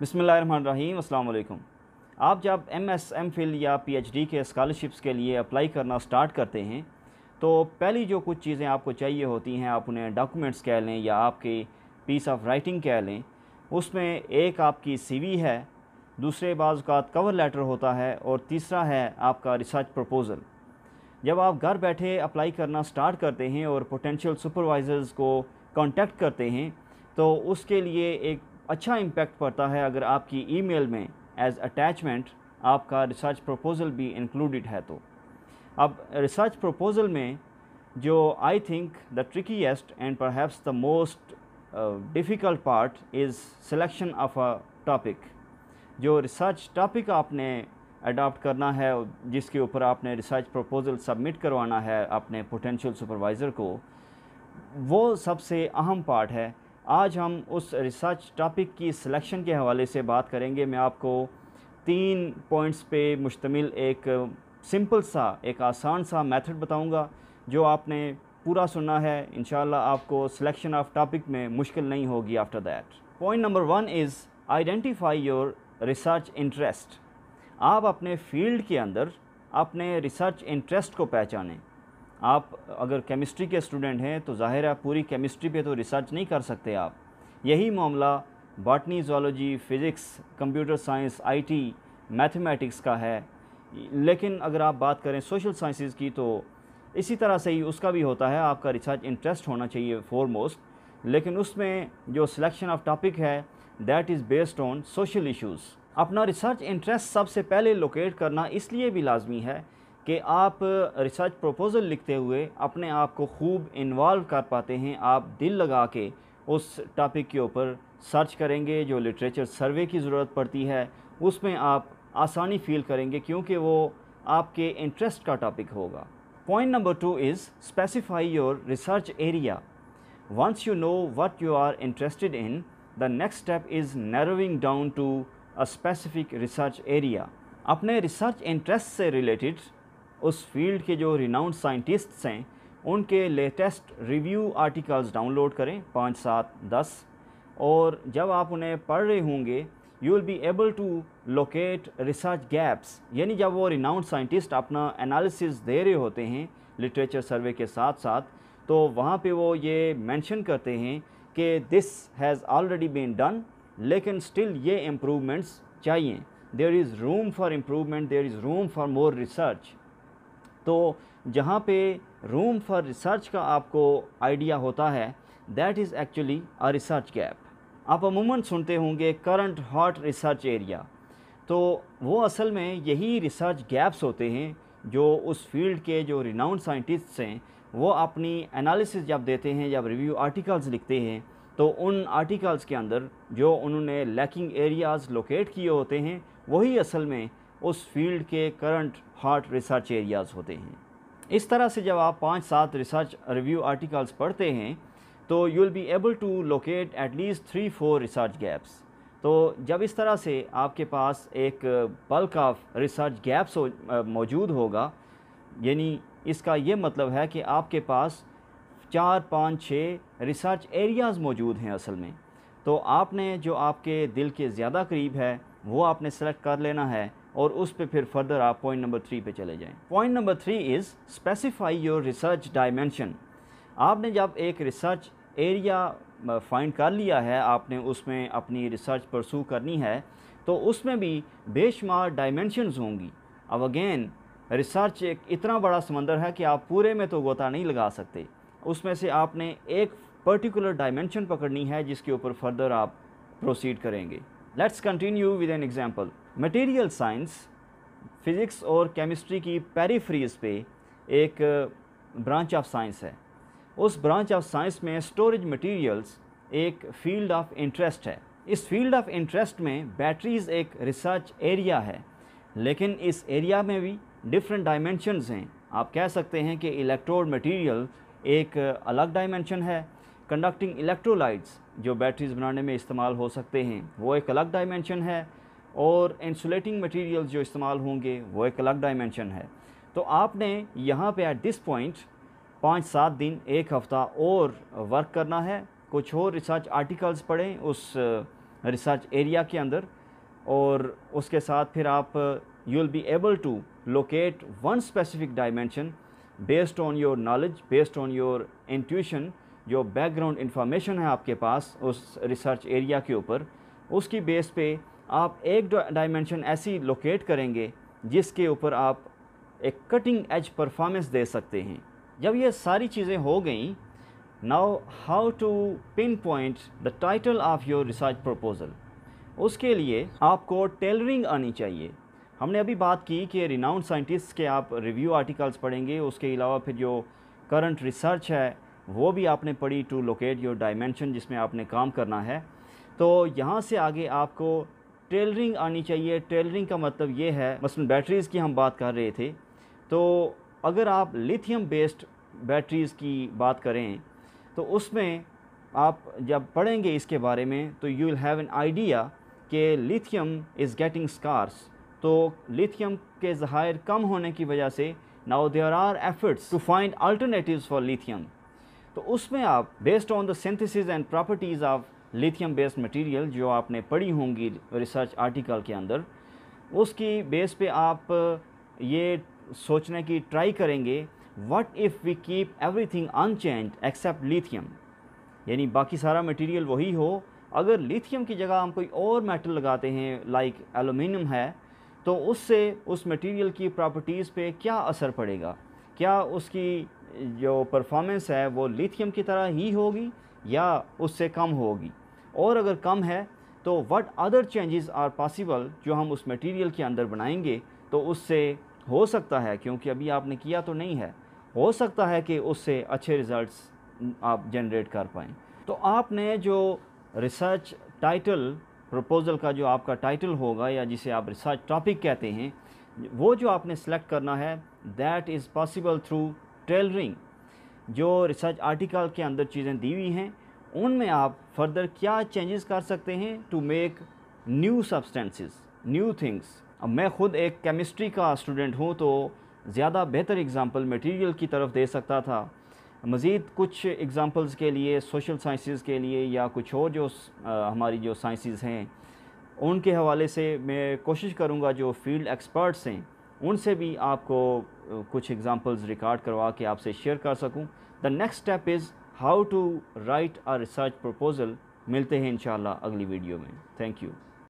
बसमीम अल्लाम आप जब एम एस एम फिल या पी एच डी के स्कॉलरशिप्स के लिए अप्लाई करना स्टार्ट करते हैं तो पहली जो कुछ चीज़ें आपको चाहिए होती हैं आप उन्हें डॉक्यूमेंट्स कह लें या आपके पीस ऑफ राइटिंग कह लें उसमें एक आपकी वी है दूसरे बाज़ात कवर लेटर होता है और तीसरा है आपका रिसर्च प्रपोज़ल जब आप घर बैठे अप्लाई करना स्टार्ट करते हैं और पोटेंशियल सुपरवाइज़र्स को कांटेक्ट करते हैं तो उसके लिए एक अच्छा इम्पैक्ट पड़ता है अगर आपकी ईमेल में एज अटैचमेंट आपका रिसर्च प्रपोज़ल भी इंक्लूडेड है तो अब रिसर्च प्रपोज़ल में जो I think the trickiest and perhaps the most difficult part is selection of a topic जो रिसर्च टॉपिक आपने अडॉप्ट करना है जिसके ऊपर आपने रिसर्च प्रपोज़ल सबमिट करवाना है अपने पोटेंशियल सुपरवाइज़र को वो सबसे अहम पार्ट है आज हम उस रिसर्च टॉपिक की सिलेक्शन के हवाले से बात करेंगे मैं आपको तीन पॉइंट्स पे मुश्तमिल एक सिंपल सा एक आसान सा मेथड बताऊंगा जो आपने पूरा सुनना है इन आपको सिलेक्शन ऑफ टॉपिक में मुश्किल नहीं होगी after that point number one is identify your research interest आप अपने फील्ड के अंदर अपने रिसर्च इंटरेस्ट को पहचानें आप अगर केमिस्ट्री के स्टूडेंट हैं तो ज़ाहिर है पूरी केमिस्ट्री पे तो रिसर्च नहीं कर सकते आप यही मामला botany zoology physics computer science IT mathematics का है लेकिन अगर आप बात करें सोशल साइंसिस की तो इसी तरह से ही उसका भी होता है आपका रिसर्च इंटरेस्ट होना चाहिए फॉरमोस्ट लेकिन उसमें जो सिलेक्शन ऑफ टॉपिक है that is based on social issues अपना रिसर्च इंटरेस्ट सबसे पहले लोकेट करना इसलिए भी लाजमी है कि आप रिसर्च प्रपोज़ल लिखते हुए अपने आप को खूब इन्वॉल्व कर पाते हैं आप दिल लगा के उस टॉपिक के ऊपर सर्च करेंगे जो लिटरेचर सर्वे की ज़रूरत पड़ती है उसमें आप आसानी फील करेंगे क्योंकि वो आपके इंटरेस्ट का टॉपिक होगा point number two is specify your research area once you know what you are interested in the next step is narrowing down to a specific research area अपने रिसर्च इंटरेस्ट से related उस field के जो renowned scientists हैं उनके latest review articles download करें पाँच सात दस और जब आप उन्हें पढ़ रहे होंगे you will be able to locate research gaps यानी जब वो रिनाउंड साइंटिस्ट अपना एनालिसिस दे रहे होते हैं लिटरेचर सर्वे के साथ साथ तो वहाँ पे वो ये मेंशन करते हैं कि this has already been done लेकिन स्टिल ये इम्प्रूवमेंट्स चाहिए there is room for improvement there is room for more research तो जहाँ पे रूम फॉर रिसर्च का आपको आइडिया होता है that is actually a research gap आप अमूमन सुनते होंगे करंट हॉट रिसर्च एरिया तो वो असल में यही रिसर्च गैप्स होते हैं जो उस फील्ड के जो रिनाउंड साइंटिस्ट हैं वो अपनी एनालिसिस जब देते हैं जब रिव्यू आर्टिकल्स लिखते हैं तो उन आर्टिकल्स के अंदर जो उन्होंने लैकिंग एरियाज़ लोकेट किए होते हैं वही असल में उस फील्ड के करंट हार्ट रिसर्च एरियाज़ होते हैं इस तरह से जब आप पाँच सात रिसर्च रिव्यू आर्टिकल्स पढ़ते हैं तो you will be able to locate at least three four research gaps तो जब इस तरह से आपके पास एक बल्क ऑफ रिसर्च गैप्स हो, मौजूद होगा यानी इसका ये मतलब है कि आपके पास चार पाँच छः रिसर्च एरियाज़ मौजूद हैं असल में तो आपने जो आपके दिल के ज़्यादा करीब है वो आपने सेलेक्ट कर लेना है और उस पर फिर फर्दर आप पॉइंट नंबर थ्री पे चले जाएं point number three is specify your research dimension आपने जब एक रिसर्च एरिया फाइंड कर लिया है आपने उसमें अपनी रिसर्च परसू करनी है तो उसमें भी बेशुमार डायमेंशनस होंगी अब अगेन रिसर्च एक इतना बड़ा समंदर है कि आप पूरे में तो गोता नहीं लगा सकते उसमें से आपने एक पर्टिकुलर डायमेंशन पकड़नी है जिसके ऊपर फर्दर आप प्रोसीड करेंगे let's continue with an example material science physics और केमिस्ट्री की पेरीफ्रीज पे एक ब्रांच ऑफ साइंस है उस ब्रांच ऑफ साइंस में स्टोरेज मटेरियल्स एक फील्ड ऑफ इंटरेस्ट है इस फील्ड ऑफ इंटरेस्ट में बैटरीज़ एक रिसर्च एरिया है लेकिन इस एरिया में भी डिफरेंट डायमेंशनस हैं आप कह सकते हैं कि इलेक्ट्रोड मटेरियल एक uh, अलग डायमेंशन है कंडक्टिंग इलेक्ट्रोलाइट्स जो बैटरीज बनाने में इस्तेमाल हो सकते हैं वो एक अलग डायमेंशन है और इंसुलेटिंग मटेरियल जो इस्तेमाल होंगे वो एक अलग डायमेंशन है तो आपने यहाँ पे एट दिस पॉइंट पाँच सात दिन एक हफ़्ता और वर्क करना है कुछ और रिसर्च आर्टिकल्स पढ़ें उस रिसर्च uh, एरिया के अंदर और उसके साथ फिर आप you will be able to locate one specific dimension based on your knowledge based on your intuition जो बैकग्राउंड इंफॉर्मेशन है आपके पास उस रिसर्च एरिया के ऊपर उसकी बेस पे आप एक डायमेंशन ऐसी लोकेट करेंगे जिसके ऊपर आप एक कटिंग एज परफॉर्मेंस दे सकते हैं जब ये सारी चीज़ें हो गई now how to pinpoint the title of your research proposal उसके लिए आपको टेलरिंग आनी चाहिए हमने अभी बात की कि रिनाउंड साइंटिस्ट के आप रिव्यू आर्टिकल्स पढ़ेंगे उसके अलावा फिर जो करंट रिसर्च है वो भी आपने पढ़ी टू लोकेट योर डायमेंशन जिसमें आपने काम करना है तो यहाँ से आगे आपको टेलरिंग आनी चाहिए टेलरिंग का मतलब ये है मसल बैटरीज़ की हम बात कर रहे थे तो अगर आप लिथियम बेस्ड बैटरीज़ की बात करें तो उसमें आप जब पढ़ेंगे इसके बारे में तो you will have an idea कि लिथियम इज़ गेटिंग स्कार्स तो लिथियम के जहायर कम होने की वजह से now there are efforts to find alternatives for lithium तो उसमें आप based on the synthesis and properties of lithium based material जो आपने पढ़ी होंगी रिसर्च आर्टिकल के अंदर उसकी बेस पे आप ये सोचने की ट्राई करेंगे what if we keep everything unchanged except lithium यानी बाकी सारा मटेरियल वही हो अगर लिथियम की जगह हम कोई और मेटल लगाते हैं लाइक एलुमिनियम है तो उससे उस मटेरियल की प्रॉपर्टीज़ पे क्या असर पड़ेगा क्या उसकी जो परफॉर्मेंस है वो लिथियम की तरह ही होगी या उससे कम होगी और अगर कम है तो what other changes are possible जो हम उस मटेरियल के अंदर बनाएंगे तो उससे हो सकता है क्योंकि अभी आपने किया तो नहीं है हो सकता है कि उससे अच्छे रिज़ल्ट्स आप जनरेट कर पाएँ तो आपने जो रिसर्च टाइटल प्रपोज़ल का जो आपका टाइटल होगा या जिसे आप रिसर्च टॉपिक कहते हैं वो जो आपने सेलेक्ट करना है that is possible through tailoring जो रिसर्च आर्टिकल के अंदर चीज़ें दी हुई हैं उनमें आप फर्दर क्या चेंजेस कर सकते हैं to make new substances new things अब मैं खुद एक केमिस्ट्री का स्टूडेंट हूँ तो ज़्यादा बेहतर एग्ज़ाम्पल मटीरियल की तरफ दे सकता था मज़ीद कुछ एग्ज़ाम्पल्स के लिए सोशल साइंसेस के लिए या कुछ और जो आ, हमारी जो साइंसेस हैं उनके हवाले से मैं कोशिश करूँगा जो फील्ड एक्सपर्ट्स हैं उनसे भी आपको कुछ एग्ज़ाम्पल्स रिकॉर्ड करवा के आपसे शेयर कर सकूँ the next step is how to write a research proposal मिलते हैं इन अगली वीडियो में थैंक यू